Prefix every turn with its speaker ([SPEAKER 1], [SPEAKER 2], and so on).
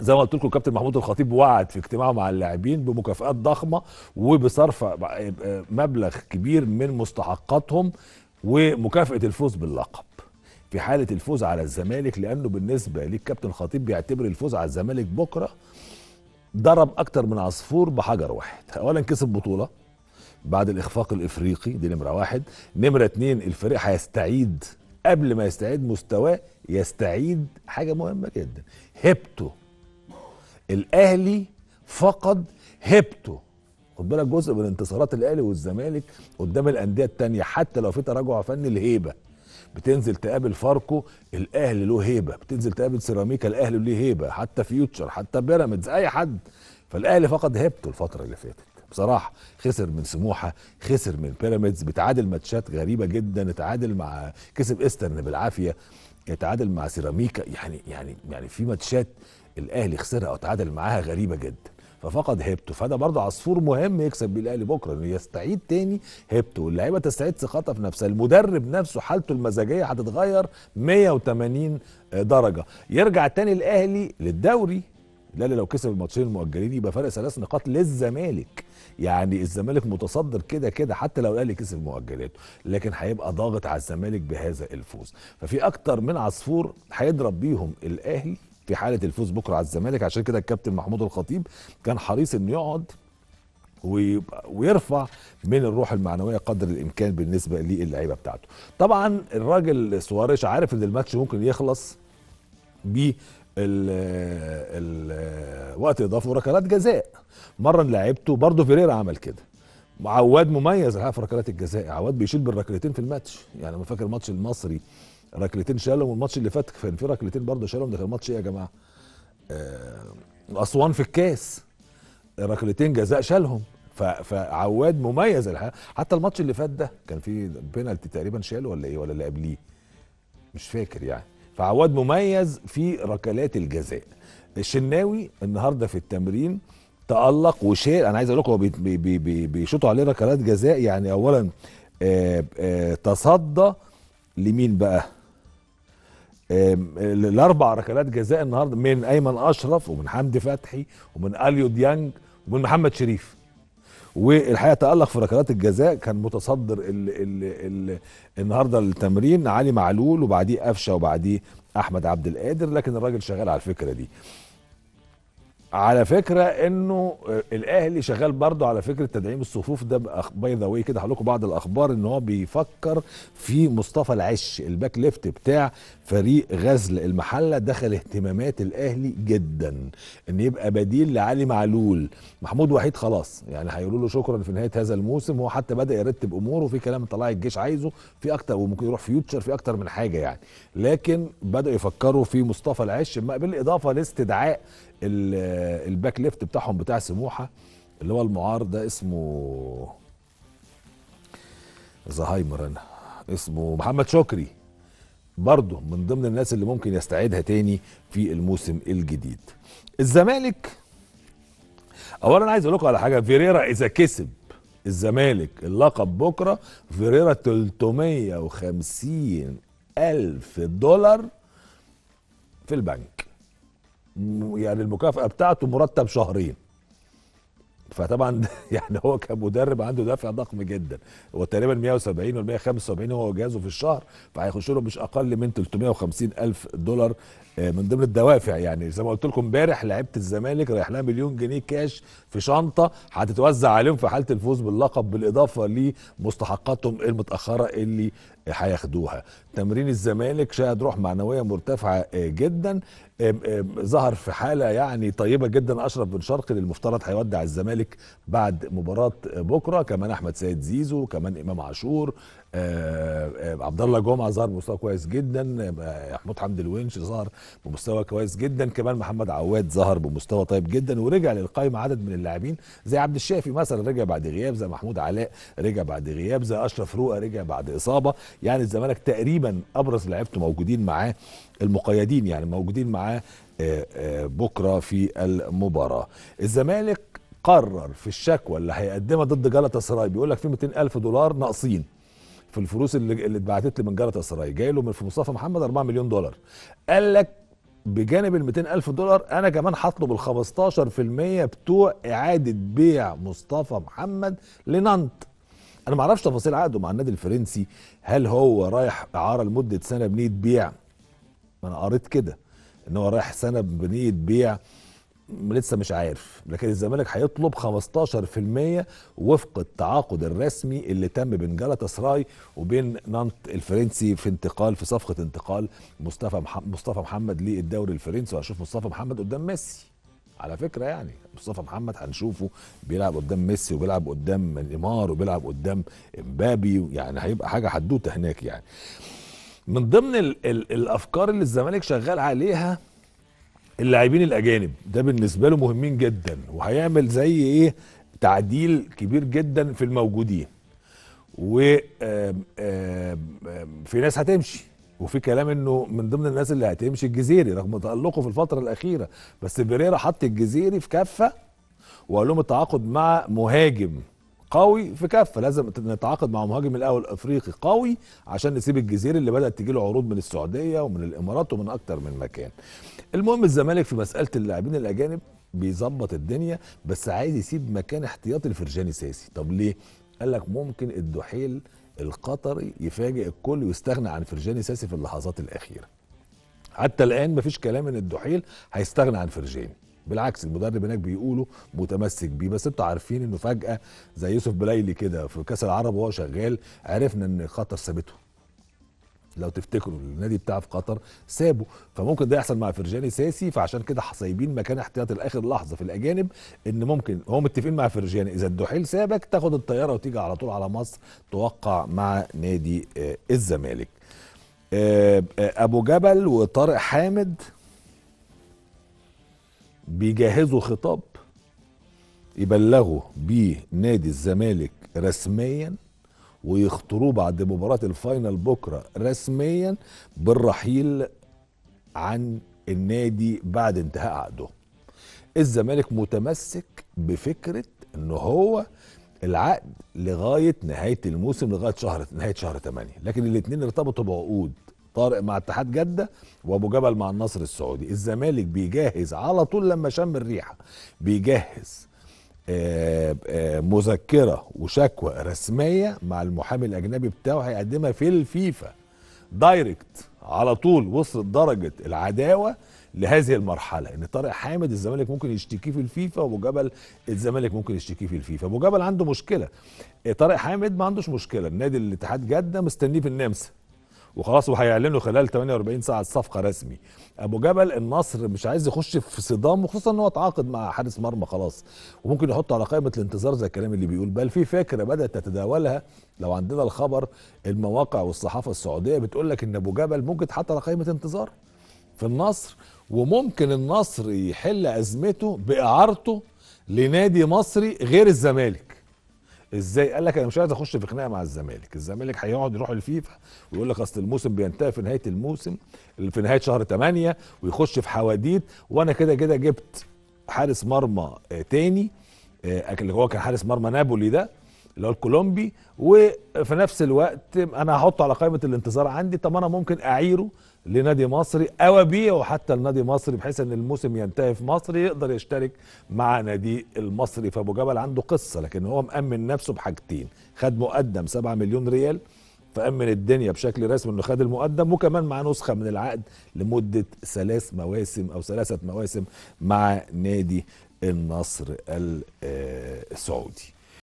[SPEAKER 1] زي ما قلت لكم كابتن محمود الخطيب وعد في اجتماعه مع اللاعبين بمكافئات ضخمه وبصرف مبلغ كبير من مستحقاتهم ومكافاه الفوز باللقب في حاله الفوز على الزمالك لانه بالنسبه للكابتن الخطيب بيعتبر الفوز على الزمالك بكره ضرب اكتر من عصفور بحجر واحد اولا كسب بطوله بعد الاخفاق الافريقي دي نمره واحد نمره اتنين الفريق هيستعيد قبل ما يستعيد مستواه يستعيد حاجه مهمه جدا هيبته الاهلي فقد هيبته خد بالك جزء من انتصارات الاهلي والزمالك قدام الانديه التانية حتى لو في تراجع فني الهيبه بتنزل تقابل فاركو الاهلي له هيبه بتنزل تقابل سيراميكا الاهلي له هيبه حتى فيوتشر حتى بيراميدز اي حد فالاهلي فقد هيبته الفتره اللي فاتت بصراحه خسر من سموحه خسر من بيراميدز بتعادل ماتشات غريبه جدا اتعادل مع كسب ايسترن بالعافيه يتعادل مع سيراميكا يعني يعني يعني في ماتشات الاهلي خسرها او تعادل معاها غريبه جدا ففقد هيبته فده برضه عصفور مهم يكسب بيه الاهلي بكره انه يستعيد تاني هيبته واللعيبه تستعيد ثقتها في نفسها المدرب نفسه حالته المزاجيه هتتغير 180 درجه يرجع تاني الاهلي للدوري الاهلي لو كسب الماتشين المؤجلين يبقى فرق ثلاث نقاط للزمالك يعني الزمالك متصدر كده كده حتى لو الاهلي كسب مؤجلاته لكن هيبقى ضاغط على الزمالك بهذا الفوز ففي اكتر من عصفور هيضرب بيهم الاهلي في حاله الفوز بكره على الزمالك عشان كده الكابتن محمود الخطيب كان حريص انه يقعد ويرفع من الروح المعنويه قدر الامكان بالنسبه للعيبه بتاعته. طبعا الراجل سواريش عارف ان الماتش ممكن يخلص ب وقت اضافه وركلات جزاء. مره لعبته برضه فيريرا عمل كده. عواد مميز في ركلات الجزاء، عواد بيشيل بالركلتين في الماتش، يعني انا فاكر ماتش المصري ركلتين شالهم والماتش اللي فات كان في ركلتين برضه شالهم ده كان ماتش ايه يا جماعه؟ آه، اسوان في الكاس ركلتين جزاء شالهم فعواد مميز الحقيقه حتى الماتش اللي فات ده كان في بينالتي تقريبا شاله ولا ايه ولا اللي قبليه مش فاكر يعني فعواد مميز في ركلات الجزاء الشناوي النهارده في التمرين تألق وشال انا عايز اقول لكم بي بي بي بيشوطوا عليه ركلات جزاء يعني اولا آآ آه، آآ آه، تصدى لمين بقى الاربع ركلات جزاء النهارده من ايمن اشرف ومن حمدي فتحي ومن اليو ديانج ومن محمد شريف والحقيقه تالق في ركلات الجزاء كان متصدر الـ الـ الـ النهارده التمرين علي معلول وبعديه قفشه وبعديه احمد عبد القادر لكن الراجل شغال على الفكره دي على فكره انه الاهلي شغال برضه على فكره تدعيم الصفوف ده باي ذا واي كده هقول لكم بعض الاخبار ان هو بيفكر في مصطفى العش الباك ليفت بتاع فريق غزل المحله دخل اهتمامات الاهلي جدا ان يبقى بديل لعلي معلول محمود وحيد خلاص يعني هيقولوا له شكرا في نهايه هذا الموسم هو حتى بدا يرتب اموره في كلام طلع الجيش عايزه في اكتر وممكن يروح فيوتشر في اكتر من حاجه يعني لكن بداوا يفكروا في مصطفى العش بالاضافه لاستدعاء الباك ليفت بتاعهم بتاع سموحه اللي هو المعار ده اسمه زهايمر انا اسمه محمد شكري برضه من ضمن الناس اللي ممكن يستعيدها تاني في الموسم الجديد الزمالك اولا عايز اقول لكم على حاجه فيريرا اذا كسب الزمالك اللقب بكره فيريرا 350 الف دولار في البنك يعني المكافاه بتاعته مرتب شهرين فطبعا يعني هو كمدرب عنده دافع ضخم جدا هو تقريبا 170 و 175 هو جهازه في الشهر فهيخش له مش اقل من 350 الف دولار آه، من ضمن الدوافع يعني زي ما قلت لكم امبارح لعيبه الزمالك رايح لها مليون جنيه كاش في شنطه هتتوزع عليهم في حاله الفوز باللقب بالاضافه لمستحقاتهم المتاخره اللي هياخدوها تمرين الزمالك شاهد روح معنويه مرتفعه آه، جدا ظهر في حاله يعني طيبه جدا اشرف بن شرقي اللي المفترض هيودع الزمالك بعد مباراه آه، بكره كمان احمد سيد زيزو كمان امام عاشور آه، آه، عبد الله جمعه ظهر بمستوى كويس جدا آه، محمود حمد الونش ظهر بمستوى كويس جدا كمان محمد عواد ظهر بمستوى طيب جدا ورجع للقائمه عدد من اللاعبين زي عبد الشافي مثلا رجع بعد غياب زي محمود علاء رجع بعد غياب زي اشرف رؤى رجع بعد اصابه يعني الزمالك تقريبا ابرز لعيبته موجودين معاه المقيدين يعني موجودين معاه بكره في المباراه الزمالك قرر في الشكوى اللي هيقدمها ضد جلطة سراي بيقول لك في 200 الف دولار ناقصين في الفلوس اللي, اللي اتبعتت لي من جاره اسرائيل جاي له من في مصطفى محمد 4 مليون دولار قال لك بجانب ال 200 الف دولار انا كمان هطلب ال 15% بتوع اعاده بيع مصطفى محمد لننت انا ما اعرفش تفاصيل عقده مع النادي الفرنسي هل هو رايح اعاره لمده سنه بنيه بيع ما انا قريت كده ان هو رايح سنه بنيه بيع لسه مش عارف لكن الزمالك هيطلب 15% وفق التعاقد الرسمي اللي تم بين جالاتا سراي وبين نانت الفرنسي في انتقال في صفقه انتقال مصطفى مصطفى محمد للدوري الفرنسي وهشوف مصطفى محمد قدام ميسي على فكره يعني مصطفى محمد هنشوفه بيلعب قدام ميسي وبيلعب قدام نيمار وبيلعب قدام امبابي يعني هيبقى حاجه حدوته هناك يعني من ضمن الـ الـ الافكار اللي الزمالك شغال عليها اللاعبين الاجانب ده بالنسبه له مهمين جدا وهيعمل زي ايه تعديل كبير جدا في الموجودين و في ناس هتمشي وفي كلام انه من ضمن الناس اللي هتمشي الجزيري رغم تالقه في الفتره الاخيره بس بيريرا حط الجزيري في كفه وقال لهم التعاقد مع مهاجم قوي في كفه لازم نتعاقد مع مهاجم الاول افريقي قوي عشان نسيب الجزيره اللي بدات تجي له عروض من السعوديه ومن الامارات ومن اكتر من مكان المهم الزمالك في مساله اللاعبين الاجانب بيظبط الدنيا بس عايز يسيب مكان احتياطي لفرجاني ساسي طب ليه قال لك ممكن الدحيل القطري يفاجئ الكل ويستغنى عن فرجاني ساسي في اللحظات الاخيره حتى الان مفيش كلام ان الدحيل هيستغنى عن فرجاني بالعكس المدرب هناك بيقوله متمسك بيه بس انتوا عارفين انه فجاه زي يوسف بليلي كده في كاس العرب وهو شغال عرفنا ان قطر سابته لو تفتكروا النادي بتاعه في قطر سابه فممكن ده يحصل مع فرجاني ساسي فعشان كده سايبين مكان احتياطي لاخر لحظه في الاجانب ان ممكن هو متفقين مع فرجاني اذا الدحيل سابك تاخد الطياره وتيجي على طول على مصر توقع مع نادي آه، الزمالك آه، آه، ابو جبل وطارق حامد بيجهزوا خطاب يبلغوا بيه نادي الزمالك رسميا ويخطروه بعد مباراة الفاينل بكرة رسميا بالرحيل عن النادي بعد انتهاء عقده الزمالك متمسك بفكرة ان هو العقد لغاية نهاية الموسم لغاية شهر نهاية شهر 8 لكن الاتنين ارتبطوا بعقود طارق مع اتحاد جده وابو جبل مع النصر السعودي الزمالك بيجهز على طول لما شم الريحه بيجهز آه، آه، مذكره وشكوى رسميه مع المحامي الاجنبي بتاعه هيقدمها في الفيفا دايركت على طول وصلت درجه العداوه لهذه المرحله ان طارق حامد الزمالك ممكن يشتكيه في الفيفا وابو جبل الزمالك ممكن يشتكيه في الفيفا ابو جبل عنده مشكله آه، طارق حامد ما عندوش مشكله النادي الاتحاد جده مستنيه في النمسا وخلاص وهيعلنوا خلال 48 ساعه الصفقه رسمي ابو جبل النصر مش عايز يخش في صدام وخصوصا ان هو اتعاقد مع حارس مرمى خلاص وممكن يحطه على قائمه الانتظار زي الكلام اللي بيقول بل في فكره بدات تتداولها لو عندنا الخبر المواقع والصحافه السعوديه بتقول لك ان ابو جبل ممكن يتحط على قائمه انتظار في النصر وممكن النصر يحل ازمته باعارته لنادي مصري غير الزمالك ازاي قال لك انا مش عايز اخش في خناقه مع الزمالك الزمالك هيقعد يروح الفيفا ويقول لك اصل الموسم بينتهي في نهايه الموسم في نهايه شهر 8 ويخش في حواديت وانا كده كده جبت حارس مرمى آه، تاني آه، اللي هو كان حارس مرمى نابولي ده اللي هو الكولومبي وفي نفس الوقت انا هحطه على قائمه الانتظار عندي طب انا ممكن اعيره لنادي مصري او ابيعه حتى لنادي مصري بحيث ان الموسم ينتهي في مصر يقدر يشترك مع نادي المصري فابو جبل عنده قصه لكن هو مامن نفسه بحاجتين خد مقدم 7 مليون ريال فامن الدنيا بشكل رسمي انه خد المقدم وكمان معاه نسخه من العقد لمده ثلاث مواسم او ثلاثه مواسم مع نادي النصر السعودي